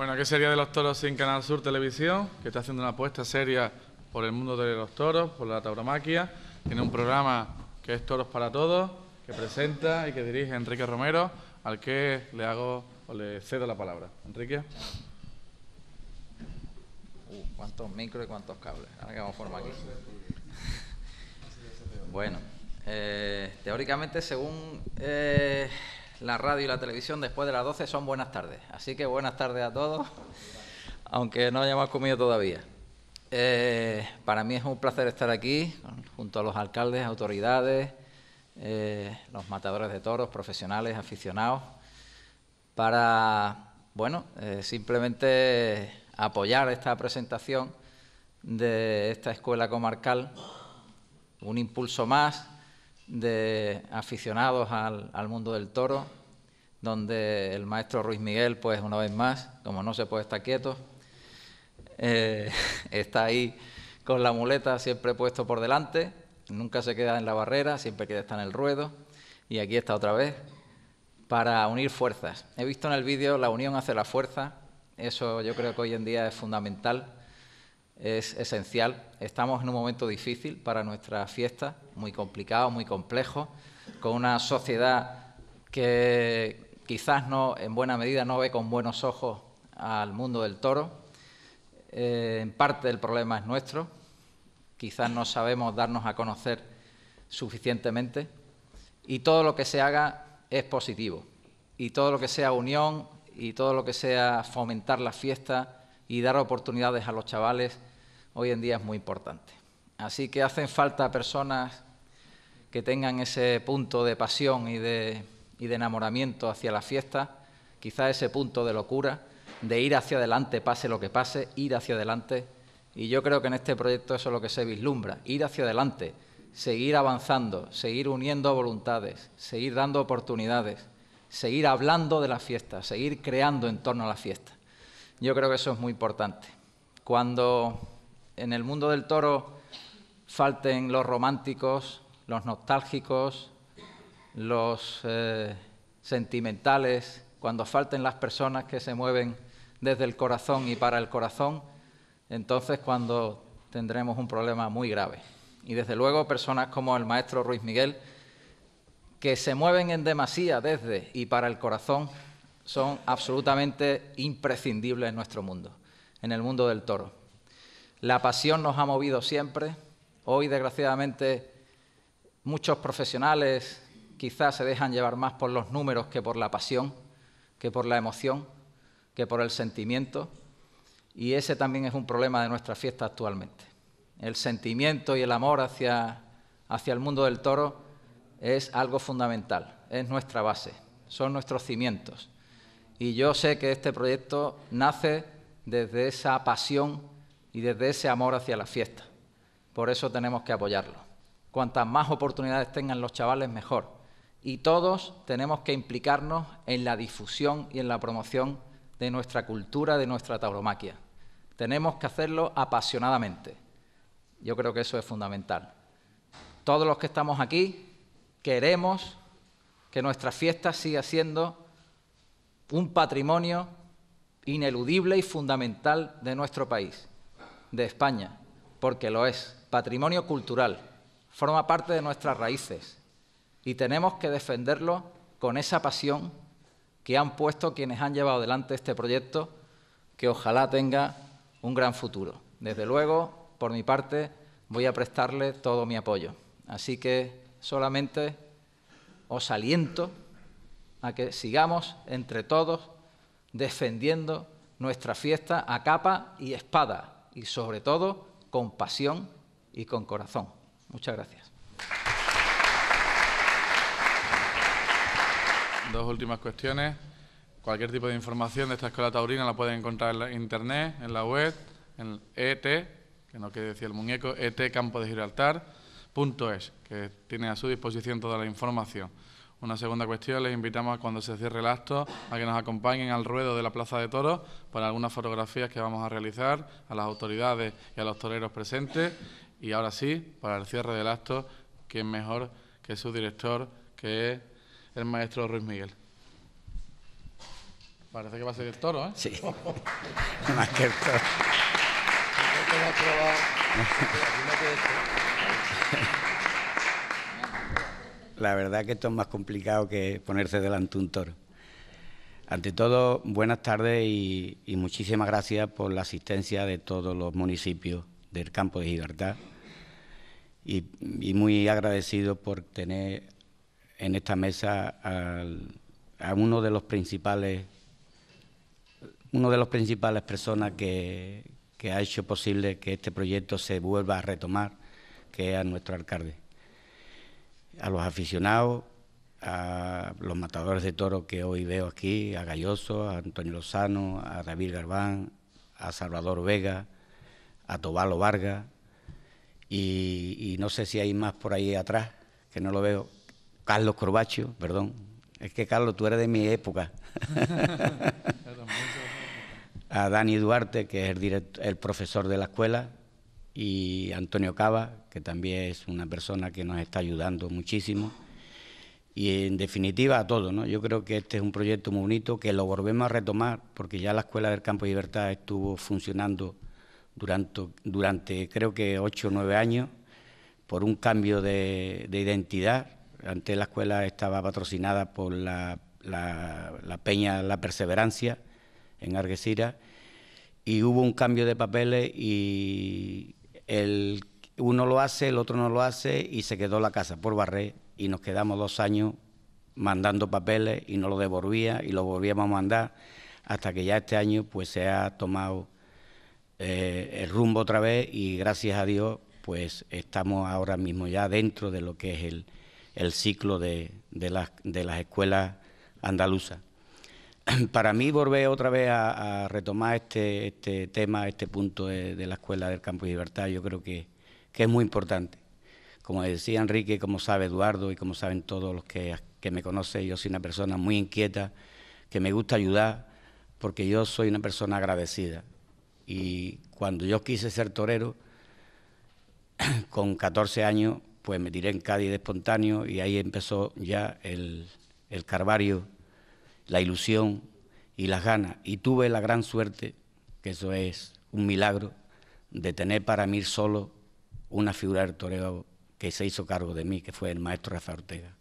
Bueno, ¿qué sería de los toros sin Canal Sur Televisión? Que está haciendo una apuesta seria por el mundo de los toros, por la tauromaquia. Tiene un programa que es Toros para Todos, que presenta y que dirige Enrique Romero, al que le hago o le cedo la palabra. Enrique. Uh, cuántos micros y cuántos cables. Ahora que vamos a aquí. Bueno, eh, teóricamente, según eh, la radio y la televisión después de las 12 son buenas tardes. Así que buenas tardes a todos, aunque no hayamos comido todavía. Eh, para mí es un placer estar aquí junto a los alcaldes, autoridades, eh, los matadores de toros, profesionales, aficionados, para, bueno, eh, simplemente apoyar esta presentación de esta escuela comarcal, un impulso más de aficionados al, mundo del toro, donde el maestro Ruiz Miguel, pues una vez más, como no se puede estar quieto, eh, está ahí con la muleta siempre puesto por delante, nunca se queda en la barrera, siempre queda está en el ruedo, y aquí está otra vez, para unir fuerzas. He visto en el vídeo la unión hace la fuerza, eso yo creo que hoy en día es fundamental es esencial. Estamos en un momento difícil para nuestra fiesta, muy complicado, muy complejo, con una sociedad que quizás no, en buena medida, no ve con buenos ojos al mundo del toro. Eh, en parte el problema es nuestro. Quizás no sabemos darnos a conocer suficientemente. Y todo lo que se haga es positivo. Y todo lo que sea unión y todo lo que sea fomentar la fiesta y dar oportunidades a los chavales hoy en día es muy importante. Así que hacen falta personas que tengan ese punto de pasión y de, enamoramiento hacia la fiesta, quizá ese punto de locura, de ir hacia adelante, pase lo que pase, ir hacia adelante. Y yo creo que en este proyecto eso es lo que se vislumbra, ir hacia adelante, seguir avanzando, seguir uniendo voluntades, seguir dando oportunidades, seguir hablando de la fiesta, seguir creando en torno a la fiesta. Yo creo que eso es muy importante. Cuando en el mundo del toro falten los románticos, los nostálgicos, los eh, sentimentales, cuando falten las personas que se mueven desde el corazón y para el corazón, entonces cuando tendremos un problema muy grave. Y desde luego personas como el maestro Ruiz Miguel, que se mueven en demasía desde y para el corazón, son absolutamente imprescindibles en nuestro mundo, en el mundo del toro. La pasión nos ha movido siempre. Hoy, desgraciadamente, muchos profesionales quizás se dejan llevar más por los números que por la pasión, que por la emoción, que por el sentimiento. Y ese también es un problema de nuestra fiesta actualmente. El sentimiento y el amor hacia, el mundo del toro es algo fundamental, es nuestra base, son nuestros cimientos. Y yo sé que este proyecto nace desde esa pasión y desde ese amor hacia la fiesta. Por eso tenemos que apoyarlo. Cuantas más oportunidades tengan los chavales, mejor. Y todos tenemos que implicarnos en la difusión y en la promoción de nuestra cultura, de nuestra tauromaquia. Tenemos que hacerlo apasionadamente. Yo creo que eso es fundamental. Todos los que estamos aquí queremos que nuestra fiesta siga siendo un patrimonio ineludible y fundamental de nuestro país de España, porque lo es, patrimonio cultural, forma parte de nuestras raíces y tenemos que defenderlo con esa pasión que han puesto quienes han llevado adelante este proyecto, que ojalá tenga un gran futuro. Desde luego, por mi parte, voy a prestarle todo mi apoyo. Así que solamente os aliento a que sigamos entre todos defendiendo nuestra fiesta a capa y espada, y sobre todo con pasión y con corazón. Muchas gracias. Dos últimas cuestiones. Cualquier tipo de información de esta escuela taurina la pueden encontrar en internet, en la web, en ET, que no quiere decir el muñeco, etcampo de Gibraltar, punto es, que tiene a su disposición toda la información. Una segunda cuestión, les invitamos cuando se cierre el acto a que nos acompañen al ruedo de la Plaza de Toros para algunas fotografías que vamos a realizar a las autoridades y a los toreros presentes. Y ahora sí, para el cierre del acto, ¿quién mejor que su director, que es el maestro Ruiz Miguel? Parece que va a ser el toro, ¿eh? Sí. que toro. la verdad que esto es más complicado que ponerse delante un toro. Ante todo, buenas tardes y, muchísimas gracias por la asistencia de todos los municipios del campo de Gibraltar y, muy agradecido por tener en esta mesa a uno de los principales uno de los principales personas que, que ha hecho posible que este proyecto se vuelva a retomar, que es a nuestro alcalde a los aficionados, a los matadores de toros que hoy veo aquí, a Galloso, a Antonio Lozano, a David Garbán, a Salvador Vega, a Tobalo Vargas, y, y, no sé si hay más por ahí atrás, que no lo veo, Carlos Corbacho, perdón, es que Carlos, tú eres de mi época. a Dani Duarte, que es el profesor de la escuela, y Antonio Cava, que también es una persona que nos está ayudando muchísimo. Y en definitiva a todo, ¿no? Yo creo que este es un proyecto muy bonito que lo volvemos a retomar porque ya la Escuela del Campo de Libertad estuvo funcionando durante, durante creo que ocho o nueve años por un cambio de, identidad. Antes la escuela estaba patrocinada por la, la, Peña La Perseverancia en arguesira y hubo un cambio de papeles y, el, uno lo hace, el otro no lo hace y se quedó la casa por barrer y nos quedamos dos años mandando papeles y no lo devolvía y lo volvíamos a mandar hasta que ya este año pues se ha tomado eh, el rumbo otra vez y gracias a Dios pues estamos ahora mismo ya dentro de lo que es el, ciclo de, de, las, de las escuelas andaluzas. para mí volver otra vez a, retomar este, este, tema, este punto de, la escuela del campo y libertad, yo creo que, que, es muy importante. Como decía Enrique, como sabe Eduardo y como saben todos los que, que me conocen, yo soy una persona muy inquieta, que me gusta ayudar, porque yo soy una persona agradecida. Y cuando yo quise ser torero, con 14 años, pues me tiré en Cádiz de espontáneo y ahí empezó ya el, el Carvario la ilusión y las ganas. Y tuve la gran suerte, que eso es un milagro, de tener para mí solo una figura del toreo que se hizo cargo de mí, que fue el maestro Rafa Ortega.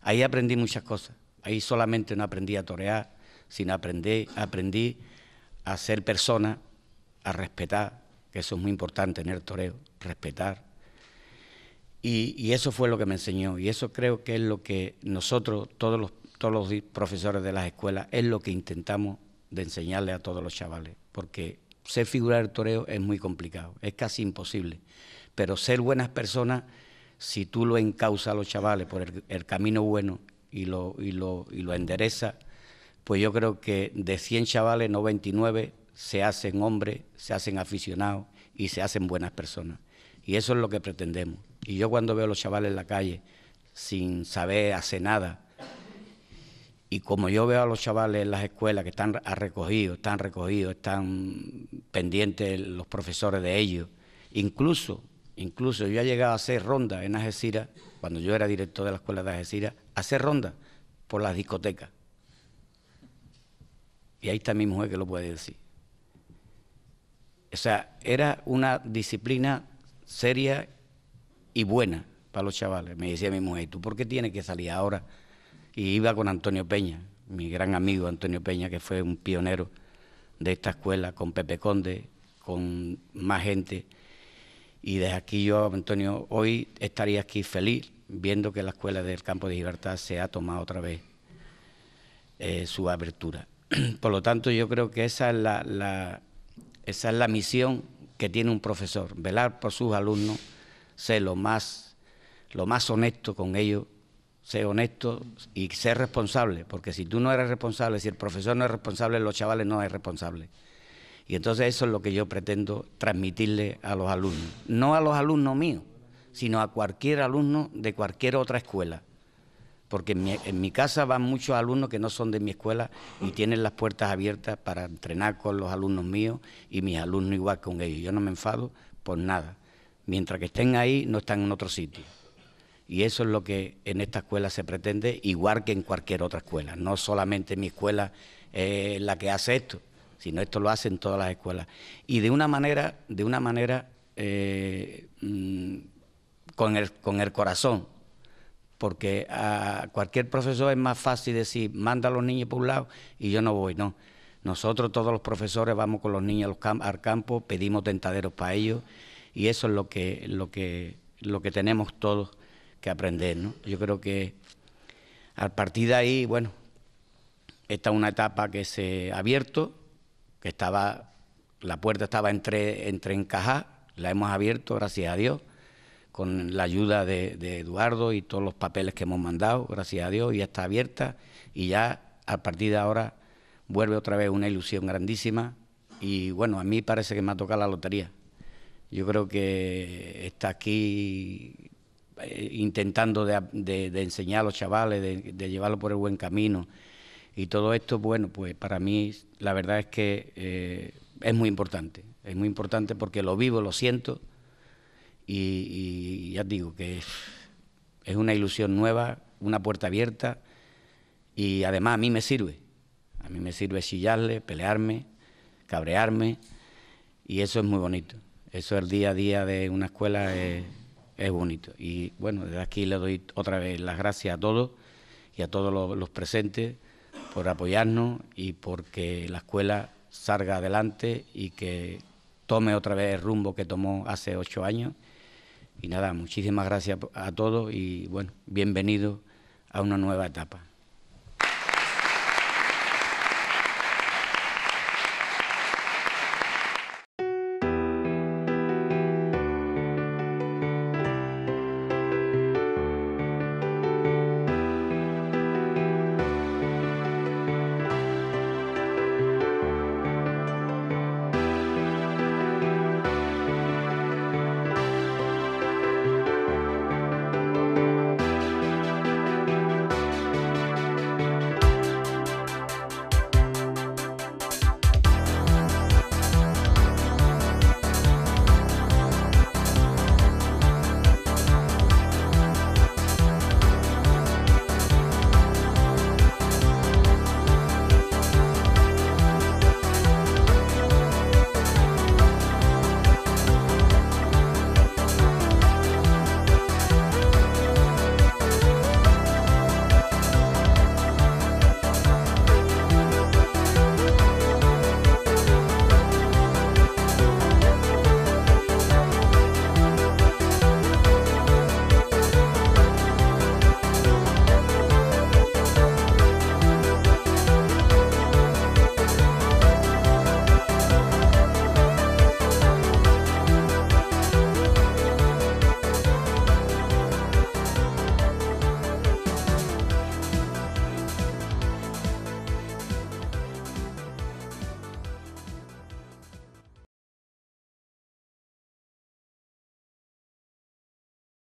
Ahí aprendí muchas cosas. Ahí solamente no aprendí a torear, sino aprendí, aprendí a ser persona, a respetar, que eso es muy importante en el toreo, respetar. y, eso fue lo que me enseñó. Y eso creo que es lo que nosotros, todos los todos los profesores de las escuelas, es lo que intentamos de enseñarle a todos los chavales, porque ser figura del toreo es muy complicado, es casi imposible, pero ser buenas personas, si tú lo encausas a los chavales por el, camino bueno y lo, y lo, y lo enderezas, pues yo creo que de 100 chavales, 99 se hacen hombres, se hacen aficionados y se hacen buenas personas. Y eso es lo que pretendemos. Y yo cuando veo a los chavales en la calle sin saber hacer nada, y como yo veo a los chavales en las escuelas que están recogidos, están recogidos, están pendientes los profesores de ellos, incluso, incluso yo he llegado a hacer rondas en Algeciras, cuando yo era director de la escuela de Algeciras, a hacer rondas por las discotecas. Y ahí está mi mujer que lo puede decir. O sea, era una disciplina seria y buena para los chavales. Me decía mi mujer, ¿tú por qué tienes que salir ahora? y iba con Antonio Peña, mi gran amigo Antonio Peña, que fue un pionero de esta escuela, con Pepe Conde, con más gente. Y desde aquí yo, Antonio, hoy estaría aquí feliz viendo que la escuela del campo de libertad... se ha tomado otra vez eh, su apertura. Por lo tanto, yo creo que esa es la, la, esa es la misión que tiene un profesor, velar por sus alumnos, ser lo más, lo más honesto con ellos sé honesto y sé responsable, porque si tú no eres responsable, si el profesor no es responsable, los chavales no es responsable. Y entonces eso es lo que yo pretendo transmitirle a los alumnos, no a los alumnos míos, sino a cualquier alumno de cualquier otra escuela. Porque en mi, en mi casa van muchos alumnos que no son de mi escuela y tienen las puertas abiertas para entrenar con los alumnos míos y mis alumnos igual con ellos. Yo no me enfado por nada. Mientras que estén ahí, no están en otro sitio. Y eso es lo que en esta escuela se pretende, igual que en cualquier otra escuela. No solamente mi escuela es la que hace esto, sino esto lo hacen todas las escuelas. Y de una manera, de una manera eh, mm, con, el, con el corazón, porque a cualquier profesor es más fácil decir, manda a los niños por un lado y yo no voy, no. Nosotros todos los profesores vamos con los niños al campo, pedimos tentaderos para ellos y eso es lo que, lo que, lo que tenemos todos que aprender. ¿no? Yo creo que ...a partir de ahí, bueno, esta es una etapa que se ha abierto, que estaba, la puerta estaba entre, entre la hemos abierto, gracias a Dios, con la ayuda de, Eduardo y todos los papeles que hemos mandado, gracias a Dios, y está abierta y ya a partir de ahora vuelve otra vez una ilusión grandísima y bueno, a mí parece que me ha tocado la lotería. Yo creo que está aquí eh, intentando de, enseñar a los chavales, de, de llevarlos por el buen camino. Y todo esto, bueno, pues para mí la verdad es que eh, es muy importante. Es muy importante porque lo vivo, lo siento. Y, ya digo que es, una ilusión nueva, una puerta abierta. Y además a mí me sirve. A mí me sirve chillarle, pelearme, cabrearme. Y eso es muy bonito. Eso es el día a día de una escuela es bonito. Y bueno, desde aquí le doy otra vez las gracias a todos y a todos los, presentes por apoyarnos y porque la escuela salga adelante y que tome otra vez el rumbo que tomó hace ocho años. Y nada, muchísimas gracias a todos y bueno, bienvenidos a una nueva etapa.